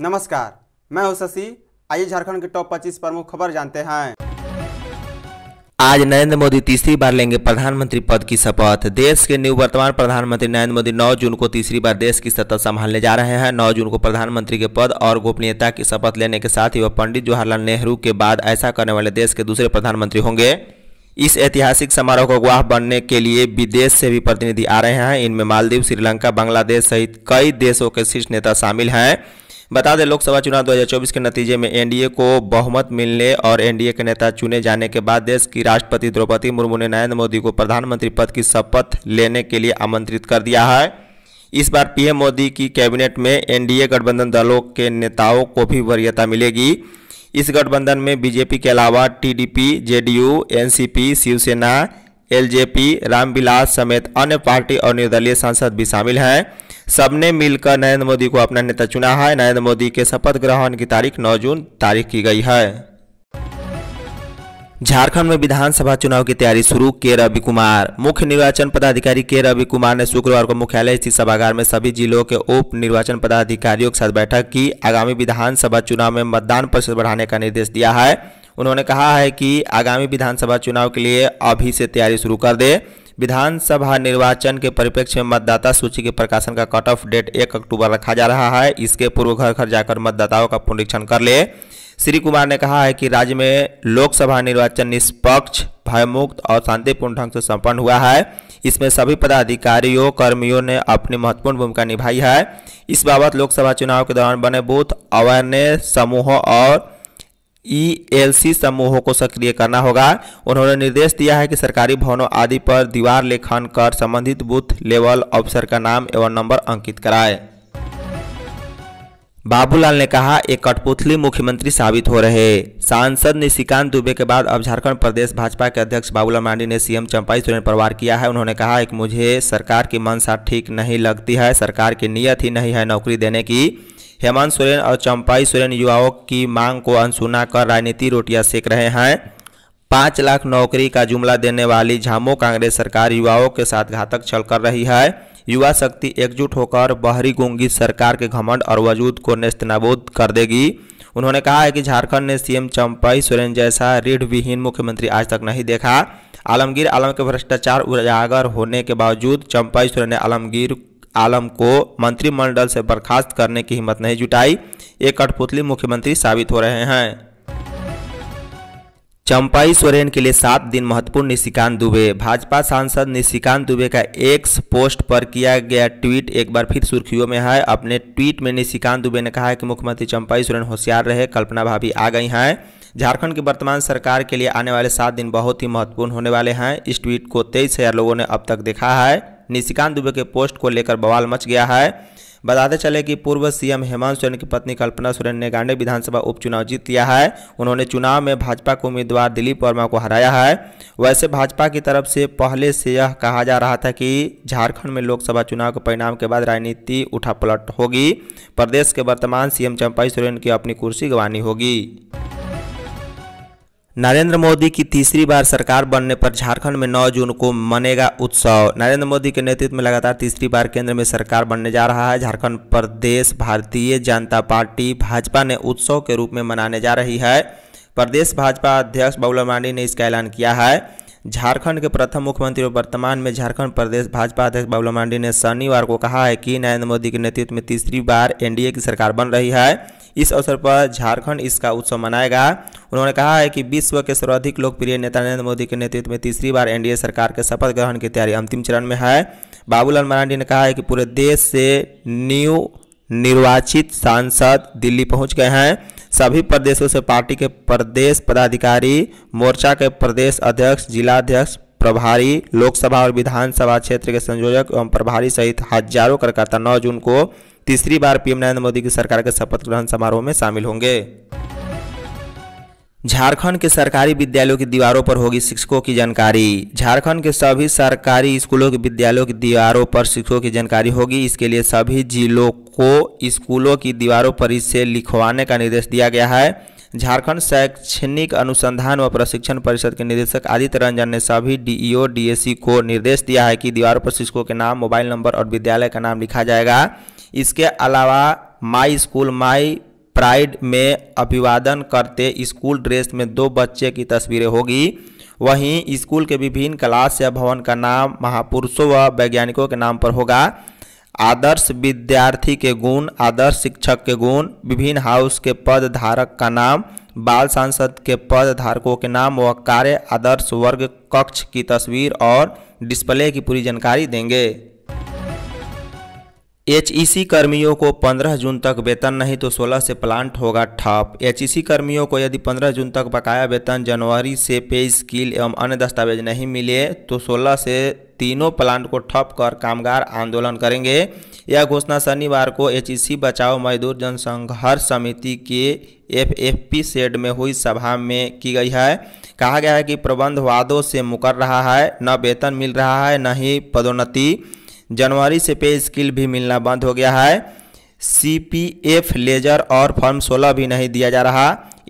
नमस्कार मैं हूं शशि आइए झारखंड के टॉप 25 प्रमुख खबर जानते हैं आज नरेंद्र मोदी तीसरी बार लेंगे प्रधानमंत्री पद की शपथ देश के न्यू वर्तमान प्रधानमंत्री नरेंद्र मोदी 9 जून को तीसरी बार देश की सत्ता संभालने जा रहे हैं 9 जून को प्रधानमंत्री के पद और गोपनीयता की शपथ लेने के साथ ही वह पंडित जवाहरलाल नेहरू के बाद ऐसा करने वाले देश के दूसरे प्रधानमंत्री होंगे इस ऐतिहासिक समारोह को गवाह बनने के लिए विदेश से भी प्रतिनिधि आ रहे हैं इनमें मालदीव श्रीलंका बांग्लादेश सहित कई देशों के शीर्ष नेता शामिल हैं बता दें लोकसभा चुनाव 2024 के नतीजे में एनडीए को बहुमत मिलने और एनडीए के नेता चुने जाने के बाद देश की राष्ट्रपति द्रौपदी मुर्मू ने नरेंद्र मोदी को प्रधानमंत्री पद की शपथ लेने के लिए आमंत्रित कर दिया है इस बार पीएम मोदी की कैबिनेट में एनडीए गठबंधन दलों के नेताओं को भी वरीयता मिलेगी इस गठबंधन में बीजेपी के अलावा TDP, JDU, NCP, Shiv Sena LJP Ramvilas समेत अन्य पार्टी और निर्दलीय सांसद भी शामिल हैं सबने मिलकर नरेंद्र मोदी को अपना नेता चुना है नरेंद्र मोदी के शपथ ग्रहण की तारीख 9 जून तारीख की गई है झारखंड में विधानसभा चुनाव की तैयारी शुरू के रवि कुमार मुख्य निर्वाचन पदाधिकारी के रवि कुमार ने शुक्रवार को मुख्यालय स्थित सभागार में सभी जिलों के उप निर्वाचन पदाधिकारियों के साथ बैठक की आगामी विधानसभा चुनाव में मतदान प्रतिशत बढ़ाने का निर्देश दिया है उन्होंने कहा है कि आगामी विधानसभा चुनाव के लिए अभी से तैयारी शुरू कर दे विधानसभा निर्वाचन के परिप्रेक्ष्य में मतदाता सूची के प्रकाशन का कट ऑफ डेट एक अक्टूबर रखा जा रहा है इसके पूर्व घर घर जाकर मतदाताओं का पुनरीक्षण कर ले श्री कुमार ने कहा है कि राज्य में लोकसभा निर्वाचन निष्पक्ष भयमुक्त और शांतिपूर्ण ढंग से संपन्न हुआ है इसमें सभी पदाधिकारियों कर्मियों ने अपनी महत्वपूर्ण भूमिका निभाई है इस बाबत लोकसभा चुनाव के दौरान बने बूथ अवेयरनेस समूहों और ईएलसी e समूहों को सक्रिय करना होगा उन्होंने निर्देश दिया है कि सरकारी भवनों आदि पर दीवार लेखन कर संबंधित बूथ लेवल ऑफिसर का नाम एवं नंबर अंकित कराए बाबूलाल ने कहा एक कठपुतली मुख्यमंत्री साबित हो रहे सांसद निशिकांत दुबे के बाद अब झारखंड प्रदेश भाजपा के अध्यक्ष बाबूलाल मांडी ने सीएम चंपाई सोरेन पर वार किया है उन्होंने कहा कि मुझे सरकार की मंशा ठीक नहीं लगती है सरकार की नीयत ही नहीं है नौकरी देने की हेमंत सोरेन और चंपाई सोरेन युवाओं की मांग को अनसुना कर राजनीति रोटियां सेक रहे हैं पाँच लाख नौकरी का जुमला देने वाली झामो कांग्रेस सरकार युवाओं के साथ घातक छल कर रही है युवा शक्ति एकजुट होकर बहरी गुंगी सरकार के घमंड और वजूद को नेस्तनाबूद कर देगी उन्होंने कहा है कि झारखंड ने सीएम चंपई सोरेन जैसा रीढ़ विहीन मुख्यमंत्री आज तक नहीं देखा आलमगीर आलम के भ्रष्टाचार उजागर होने के बावजूद चंपई सोरेन ने आलमगीर आलम को मंत्रिमंडल से बर्खास्त करने की हिम्मत नहीं जुटाई ये कठपुतली मुख्यमंत्री साबित हो रहे हैं चंपाई सोरेन के लिए सात दिन महत्वपूर्ण निशिकांत दुबे भाजपा सांसद निशिकांत दुबे का एक्स पोस्ट पर किया गया ट्वीट एक बार फिर सुर्खियों में है अपने ट्वीट में निशिकांत दुबे ने कहा है कि मुख्यमंत्री चंपाई सोरेन होशियार रहे कल्पना भाभी आ गई हैं झारखंड की वर्तमान सरकार के लिए आने वाले सात दिन बहुत ही महत्वपूर्ण होने वाले हैं इस ट्वीट को तेईस लोगों ने अब तक देखा है निशिकांत दुबे के पोस्ट को लेकर बवाल मच गया है बताते चले कि पूर्व सीएम हेमंत सोरेन की पत्नी कल्पना सोरेन ने गांडे विधानसभा उपचुनाव जीत लिया है उन्होंने चुनाव में भाजपा के उम्मीदवार दिलीप वर्मा को हराया है वैसे भाजपा की तरफ से पहले से यह कहा जा रहा था कि झारखंड में लोकसभा चुनाव के परिणाम के बाद राजनीति उठापलट होगी प्रदेश के वर्तमान सीएम चंपाई सोरेन की अपनी कुर्सी गंवानी होगी नरेंद्र मोदी की तीसरी बार सरकार बनने पर झारखंड में 9 जून को मनेगा उत्सव नरेंद्र मोदी के नेतृत्व में लगातार तीसरी बार केंद्र में सरकार बनने जा रहा है झारखंड प्रदेश भारतीय जनता पार्टी भाजपा ने उत्सव के रूप में मनाने जा रही है प्रदेश भाजपा अध्यक्ष बाबूलाल मांडी ने इसका ऐलान किया है झारखंड के प्रथम मुख्यमंत्री और वर्तमान में झारखंड प्रदेश भाजपा अध्यक्ष बाबूलाल मांडी ने शनिवार को कहा है कि नरेंद्र मोदी के नेतृत्व में तीसरी बार एनडीए की सरकार बन रही है इस अवसर पर झारखंड इसका उत्सव मनाएगा उन्होंने कहा है कि विश्व के सर्वाधिक लोकप्रिय नेता नरेंद्र मोदी के नेतृत्व में तीसरी बार एनडीए सरकार के शपथ ग्रहण की तैयारी अंतिम चरण में है बाबूलाल मरांडी ने कहा है कि पूरे देश से न्यू निर्वाचित सांसद दिल्ली पहुंच गए हैं सभी प्रदेशों से पार्टी के प्रदेश पदाधिकारी मोर्चा के प्रदेश अध्यक्ष जिलाध्यक्ष प्रभारी लोकसभा और विधानसभा क्षेत्र के संयोजक एवं प्रभारी सहित हजारों कार्यकर्ता नौ जून को तीसरी बार पीएम नरेंद्र मोदी की सरकार के शपथ ग्रहण समारोह में शामिल होंगे झारखंड के सरकारी विद्यालयों की दीवारों पर होगी शिक्षकों की जानकारी झारखंड के सभी सरकारी स्कूलों के विद्यालयों की दीवारों पर शिक्षकों की जानकारी होगी इसके लिए सभी जिलों को स्कूलों की दीवारों पर इसे लिखवाने का निर्देश दिया गया है झारखंड शैक्षणिक अनुसंधान व प्रशिक्षण परिषद के निदेशक आदित्य रंजन ने सभी डीईओ डीएससी को निर्देश दिया है कि दीवार पर शिक्षकों के नाम मोबाइल नंबर और विद्यालय का नाम लिखा जाएगा इसके अलावा माई स्कूल माई प्राइड में अभिवादन करते स्कूल ड्रेस में दो बच्चे की तस्वीरें होगी वहीं स्कूल के विभिन्न क्लास या भवन का नाम महापुरुषों व वैज्ञानिकों के नाम पर होगा आदर्श विद्यार्थी के गुण आदर्श शिक्षक के गुण विभिन्न हाउस के पद धारक का नाम बाल सांसद के पद धारकों के नाम व कार्य आदर्श वर्ग कक्ष की तस्वीर और डिस्प्ले की पूरी जानकारी देंगे एचईसी e कर्मियों को 15 जून तक वेतन नहीं तो 16 से प्लांट होगा ठप एचईसी e कर्मियों को यदि 15 जून तक बकाया वेतन जनवरी से पे स्किल एवं अन्य दस्तावेज नहीं मिले तो 16 से तीनों प्लांट को ठप कर कामगार आंदोलन करेंगे यह घोषणा शनिवार को एचईसी e बचाओ मजदूर जनसंघर्ष समिति के एफ एफ पी सेड में हुई सभा में की गई है कहा गया है कि प्रबंधवादों से मुकर रहा है न वेतन मिल रहा है न ही पदोन्नति जनवरी से पे स्किल भी मिलना बंद हो गया है सीपीएफ लेजर और फॉर्म 16 भी नहीं दिया जा रहा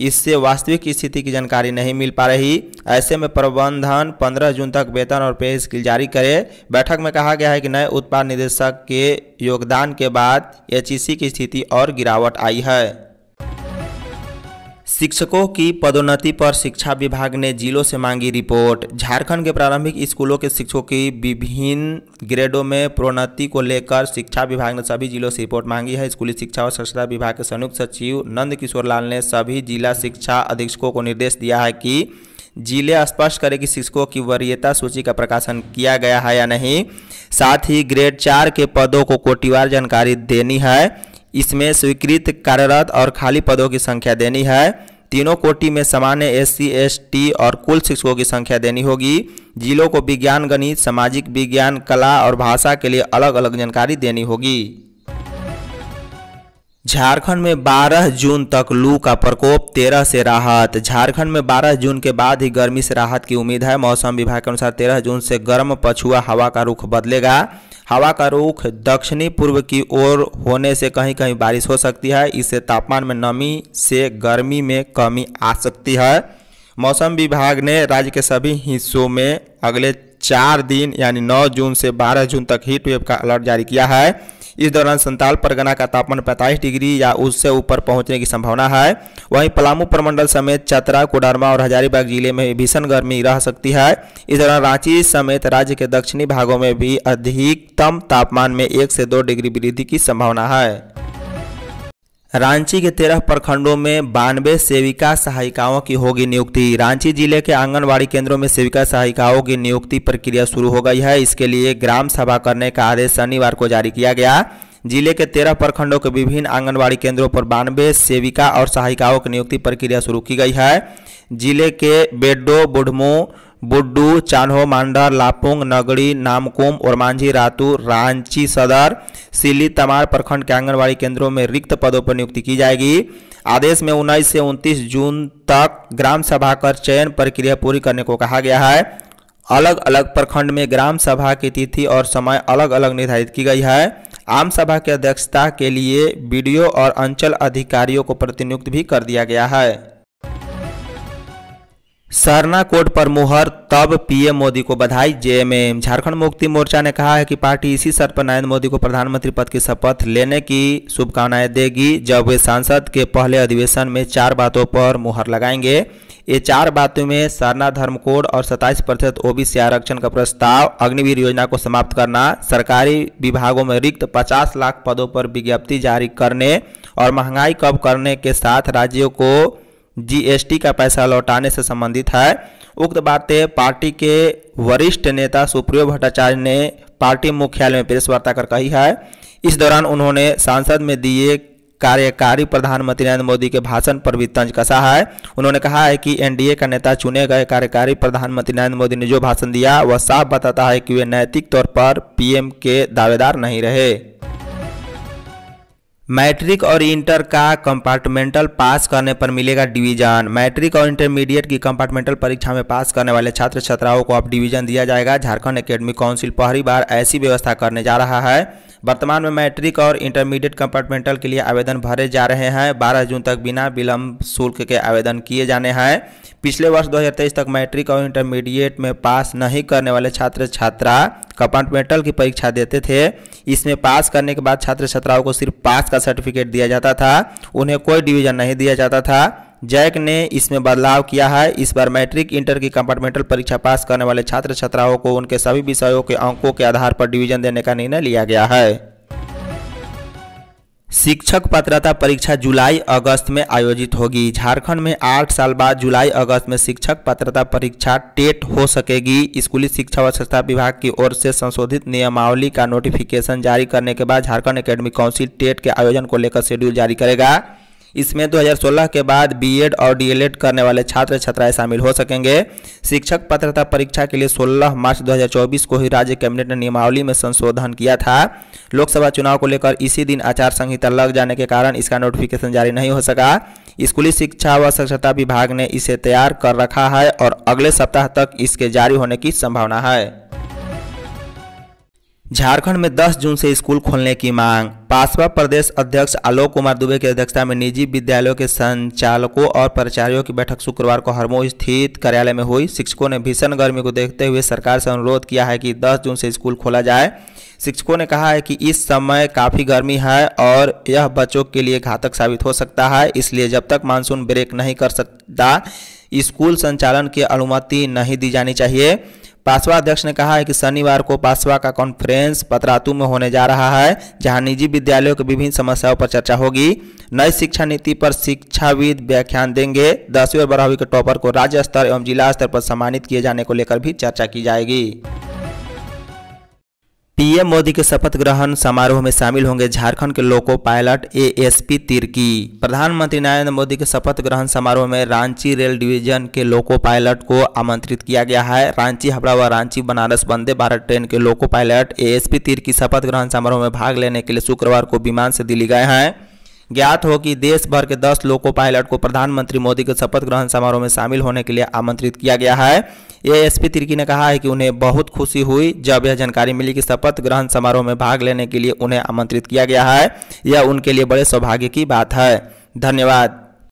इससे वास्तविक स्थिति की जानकारी नहीं मिल पा रही ऐसे में प्रबंधन 15 जून तक वेतन और पे स्किल जारी करे बैठक में कहा गया है कि नए उत्पाद निदेशक के योगदान के बाद एचईसी की स्थिति और गिरावट आई है शिक्षकों की पदोन्नति पर शिक्षा विभाग ने जिलों से मांगी रिपोर्ट झारखंड के प्रारंभिक स्कूलों के शिक्षकों की विभिन्न ग्रेडों में प्रोन्नति को लेकर शिक्षा विभाग ने सभी जिलों से रिपोर्ट मांगी है स्कूली शिक्षा और स्वच्छता विभाग के संयुक्त सचिव नंद किशोर लाल ने सभी जिला शिक्षा अधीक्षकों को निर्देश दिया है कि जिले स्पष्ट करें कि शिक्षकों की वरीयता सूची का प्रकाशन किया गया है या नहीं साथ ही ग्रेड चार के पदों को कोटिवार जानकारी देनी है इसमें स्वीकृत कार्यरत और खाली पदों की संख्या देनी है तीनों कोटि में सामान्य एस सी एस टी और कुल शिक्षकों की संख्या देनी होगी जिलों को विज्ञान गणित सामाजिक विज्ञान कला और भाषा के लिए अलग अलग जानकारी देनी होगी झारखंड में 12 जून तक लू का प्रकोप 13 से राहत झारखंड में 12 जून के बाद ही गर्मी से राहत की उम्मीद है मौसम विभाग के अनुसार 13 जून से गर्म पछुआ हवा का रुख बदलेगा हवा का रुख दक्षिणी पूर्व की ओर होने से कहीं कहीं बारिश हो सकती है इससे तापमान में नमी से गर्मी में कमी आ सकती है मौसम विभाग ने राज्य के सभी हिस्सों में अगले चार दिन यानी नौ जून से बारह जून तक हीट वेव का अलर्ट जारी किया है इस दौरान संताल परगना का तापमान पैंतालीस डिग्री या उससे ऊपर पहुंचने की संभावना है वहीं पलामू प्रमंडल समेत चतरा कोडरमा और हजारीबाग जिले में भीषण गर्मी रह सकती है इस दौरान रांची समेत राज्य के दक्षिणी भागों में भी अधिकतम तापमान में एक से दो डिग्री वृद्धि की संभावना है रांची के तेरह प्रखंडों में बानवे सेविका सहायिकाओं की होगी नियुक्ति रांची जिले के आंगनवाड़ी केंद्रों में सेविका सहायिकाओं की नियुक्ति प्रक्रिया शुरू हो गई है इसके लिए ग्राम सभा करने का आदेश शनिवार को जारी किया गया जिले के तेरह प्रखंडों के विभिन्न आंगनबाड़ी केंद्रों पर बानवे सेविका और सहायिकाओं की नियुक्ति प्रक्रिया शुरू की गई है जिले के बेड्डो बुढ़मू बुड्डू चान्हो मांडर लापुंग नगड़ी नामकुम और मांझी रातू रांची सदर सिली तमार प्रखंड के आंगनबाड़ी केंद्रों में रिक्त पदों पर नियुक्ति की जाएगी आदेश में उन्नीस से उनतीस जून तक ग्राम सभा कर चयन प्रक्रिया पूरी करने को कहा गया है अलग अलग प्रखंड में ग्राम सभा की तिथि और समय अलग अलग निर्धारित की गई है आम सभा की अध्यक्षता के लिए बीडीओ और अंचल अधिकारियों को प्रतिनियुक्त भी कर दिया गया है सरना कोड पर मुहर तब पीएम मोदी को बधाई जेएमएम झारखंड मुक्ति मोर्चा ने कहा है कि पार्टी इसी सर पर नरेंद्र मोदी को प्रधानमंत्री पद की शपथ लेने की शुभकामनाएं देगी जब वे सांसद के पहले अधिवेशन में चार बातों पर मुहर लगाएंगे ये चार बातों में सरना धर्म कोड और 27 प्रतिशत ओबीसी आरक्षण का प्रस्ताव अग्निवीर योजना को समाप्त करना सरकारी विभागों में रिक्त 50 लाख पदों पर विज्ञप्ति जारी करने और महंगाई कम करने के साथ राज्यों को जीएसटी का पैसा लौटाने से संबंधित है उक्त बातें पार्टी के वरिष्ठ नेता सुप्रियो भट्टाचार्य ने पार्टी मुख्यालय में प्रेस वार्ता कर कही है इस दौरान उन्होंने सांसद में दिए कार्यकारी प्रधानमंत्री नरेंद्र मोदी के भाषण पर भी तंज कसा है उन्होंने कहा है कि एनडीए का नेता चुने गए कार्यकारी प्रधानमंत्री नरेंद्र मोदी ने जो भाषण दिया वह साफ बताता है कि वे नैतिक तौर पर पीएम के दावेदार नहीं रहे मैट्रिक और इंटर का कंपार्टमेंटल पास करने पर मिलेगा डिवीजन मैट्रिक और इंटरमीडिएट की कंपार्टमेंटल परीक्षा में पास करने वाले छात्र छात्राओं को अब डिवीजन दिया जाएगा झारखंड एकेडमी काउंसिल पहली बार ऐसी व्यवस्था करने जा रहा है वर्तमान में मैट्रिक और इंटरमीडिएट कंपार्टमेंटल के लिए आवेदन भरे जा रहे हैं बारह जून तक बिना विलंब शुल्क के आवेदन किए जाने हैं पिछले वर्ष 2023 तक मैट्रिक और इंटरमीडिएट में पास नहीं करने वाले छात्र छात्रा कंपार्टमेंटल की परीक्षा देते थे इसमें पास करने के बाद छात्र छात्राओं को सिर्फ पास का सर्टिफिकेट दिया जाता था उन्हें कोई डिवीजन नहीं दिया जाता था जैक ने इसमें बदलाव किया है इस बार मैट्रिक इंटर की कंपार्टमेंटल परीक्षा पास करने वाले छात्र छात्राओं को उनके सभी विषयों के अंकों के आधार पर डिवीजन देने का निर्णय लिया गया है शिक्षक पात्रता परीक्षा जुलाई अगस्त में आयोजित होगी झारखंड में आठ साल बाद जुलाई अगस्त में शिक्षक पात्रता परीक्षा टेट हो सकेगी स्कूली शिक्षा व स्वच्छता विभाग की ओर से संशोधित नियमावली का नोटिफिकेशन जारी करने के बाद झारखंड एकेडमिक काउंसिल टेट के आयोजन को लेकर शेड्यूल जारी करेगा इसमें 2016 के बाद बीएड और डीएलएड करने वाले छात्र छात्राएं शामिल हो सकेंगे शिक्षक पात्रता परीक्षा के लिए 16 मार्च 2024 को ही राज्य कैबिनेट ने नियमावली में संशोधन किया था लोकसभा चुनाव को लेकर इसी दिन आचार संहिता लग जाने के कारण इसका नोटिफिकेशन जारी नहीं हो सका स्कूली शिक्षा व स्वच्छता विभाग ने इसे तैयार कर रखा है और अगले सप्ताह तक इसके जारी होने की संभावना है झारखंड में 10 जून से स्कूल खोलने की मांग पासवा प्रदेश अध्यक्ष आलोक कुमार दुबे की अध्यक्षता में निजी विद्यालयों के संचालकों और प्राचार्यों की बैठक शुक्रवार को हरमो स्थित कार्यालय में हुई शिक्षकों ने भीषण गर्मी को देखते हुए सरकार से अनुरोध किया है कि 10 जून से स्कूल खोला जाए शिक्षकों ने कहा है कि इस समय काफ़ी गर्मी है और यह बच्चों के लिए घातक साबित हो सकता है इसलिए जब तक मानसून ब्रेक नहीं कर सकता स्कूल संचालन की अनुमति नहीं दी जानी चाहिए पासवा अध्यक्ष ने कहा है कि शनिवार को पासवा का कॉन्फ्रेंस पतरातु में होने जा रहा है जहां निजी विद्यालयों की विभिन्न समस्याओं पर चर्चा होगी नई शिक्षा नीति पर शिक्षाविद व्याख्यान देंगे दसवीं और बारहवीं के टॉपर को राज्य स्तर एवं जिला स्तर पर सम्मानित किए जाने को लेकर भी चर्चा की जाएगी पीएम मोदी के शपथ ग्रहण समारोह में शामिल होंगे झारखंड के लोको पायलट एएसपी तिर्की प्रधानमंत्री नरेंद्र मोदी के शपथ ग्रहण समारोह में रांची रेल डिवीजन के लोको पायलट को आमंत्रित किया गया है रांची हावड़ा व रांची बनारस वंदे भारत ट्रेन के लोको पायलट एएसपी तिर्की शपथ ग्रहण समारोह में भाग लेने के लिए शुक्रवार को विमान से दिल्ली गए हैं ज्ञात हो कि देश भर के दस लोको पायलट को प्रधानमंत्री मोदी के शपथ ग्रहण समारोह में शामिल होने के लिए आमंत्रित किया गया है एएसपी तिर्की ने कहा है कि उन्हें बहुत खुशी हुई जब यह जानकारी मिली कि शपथ ग्रहण समारोह में भाग लेने के लिए उन्हें आमंत्रित किया गया है यह उनके लिए बड़े सौभाग्य की बात है धन्यवाद